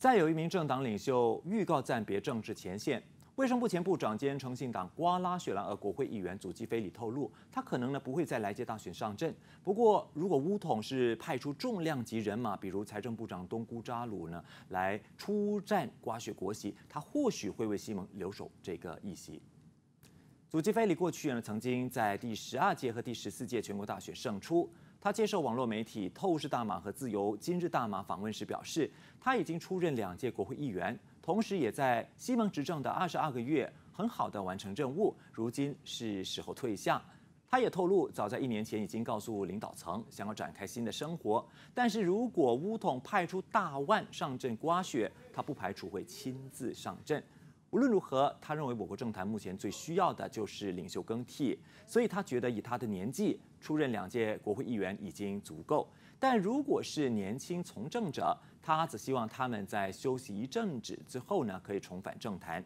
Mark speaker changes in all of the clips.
Speaker 1: 再有一名政党领袖预告暂别政治前线，卫生部前部长兼诚信党瓜拉雪兰莪国会议员祖基菲里透露，他可能呢不会再来届大选上阵。不过，如果乌统是派出重量级人马，比如财政部长东姑扎鲁呢来出战瓜雪国席，他或许会为西蒙留守这个议席。祖基菲里过去呢曾经在第十二届和第十四届全国大选胜出。他接受网络媒体《透视大马》和《自由今日大马》访问时表示，他已经出任两届国会议员，同时也在西蒙执政的二十二个月很好的完成任务，如今是时候退下。他也透露，早在一年前已经告诉领导层，想要展开新的生活，但是如果乌统派出大腕上阵刮雪，他不排除会亲自上阵。无论如何，他认为我国政坛目前最需要的就是领袖更替，所以他觉得以他的年纪出任两届国会议员已经足够。但如果是年轻从政者，他只希望他们在休息一阵子之后呢，可以重返政坛。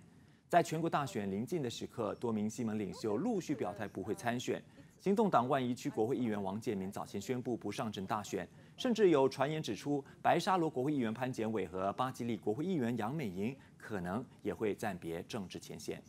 Speaker 1: 在全国大选临近的时刻，多名西蒙领袖陆续表态不会参选。行动党万宜区国会议员王建民早前宣布不上阵大选，甚至有传言指出，白沙罗国会议员潘建伟和巴吉利国会议员杨美莹可能也会暂别政治前线。